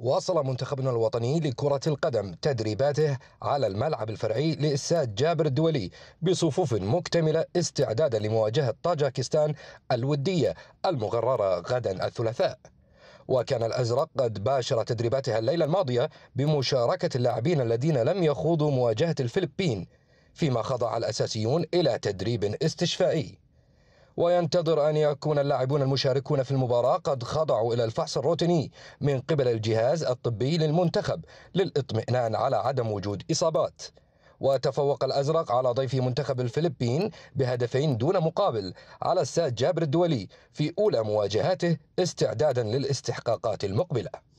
واصل منتخبنا الوطني لكرة القدم تدريباته على الملعب الفرعي لإستاد جابر الدولي بصفوف مكتملة استعدادا لمواجهة طاجكستان الودية المغررة غدا الثلاثاء وكان الأزرق قد باشر تدريباتها الليلة الماضية بمشاركة اللاعبين الذين لم يخوضوا مواجهة الفلبين فيما خضع الأساسيون إلى تدريب استشفائي وينتظر أن يكون اللاعبون المشاركون في المباراة قد خضعوا إلى الفحص الروتيني من قبل الجهاز الطبي للمنتخب للإطمئنان على عدم وجود إصابات وتفوق الأزرق على ضيف منتخب الفلبين بهدفين دون مقابل على الساد جابر الدولي في أولى مواجهاته استعدادا للاستحقاقات المقبلة